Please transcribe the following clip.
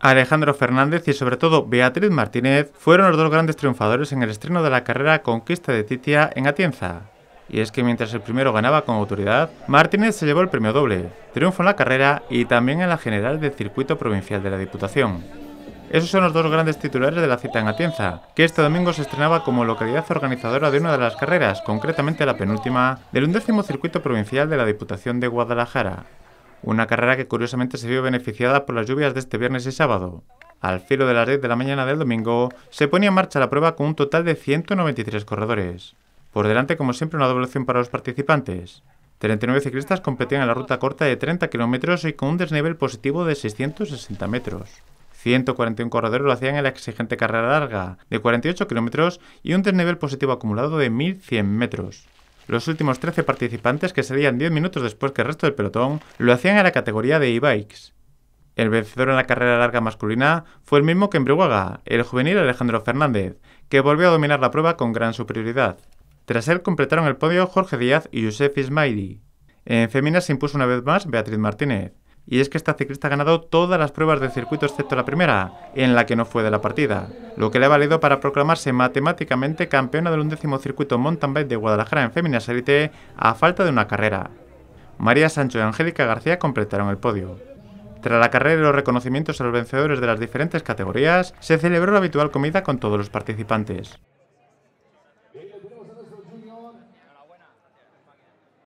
Alejandro Fernández y sobre todo Beatriz Martínez fueron los dos grandes triunfadores en el estreno de la carrera Conquista de Titia en Atienza. Y es que mientras el primero ganaba con autoridad, Martínez se llevó el premio doble, triunfo en la carrera y también en la general del circuito provincial de la Diputación. Esos son los dos grandes titulares de la cita en Atienza, que este domingo se estrenaba como localidad organizadora de una de las carreras, concretamente la penúltima, del undécimo circuito provincial de la Diputación de Guadalajara. Una carrera que curiosamente se vio beneficiada por las lluvias de este viernes y sábado. Al filo de las 10 de la mañana del domingo, se ponía en marcha la prueba con un total de 193 corredores. Por delante, como siempre, una doble opción para los participantes. 39 ciclistas competían en la ruta corta de 30 kilómetros y con un desnivel positivo de 660 metros. 141 corredores lo hacían en la exigente carrera larga de 48 kilómetros y un desnivel positivo acumulado de 1.100 metros. Los últimos 13 participantes, que serían 10 minutos después que el resto del pelotón, lo hacían en la categoría de e-bikes. El vencedor en la carrera larga masculina fue el mismo que en Brihuaga, el juvenil Alejandro Fernández, que volvió a dominar la prueba con gran superioridad. Tras él completaron el podio Jorge Díaz y Josef Ismaili. En femenina se impuso una vez más Beatriz Martínez y es que esta ciclista ha ganado todas las pruebas del circuito excepto la primera, en la que no fue de la partida, lo que le ha valido para proclamarse matemáticamente campeona del undécimo circuito mountain bike de Guadalajara en Féminas Elite a falta de una carrera. María Sancho y Angélica García completaron el podio. Tras la carrera y los reconocimientos a los vencedores de las diferentes categorías, se celebró la habitual comida con todos los participantes.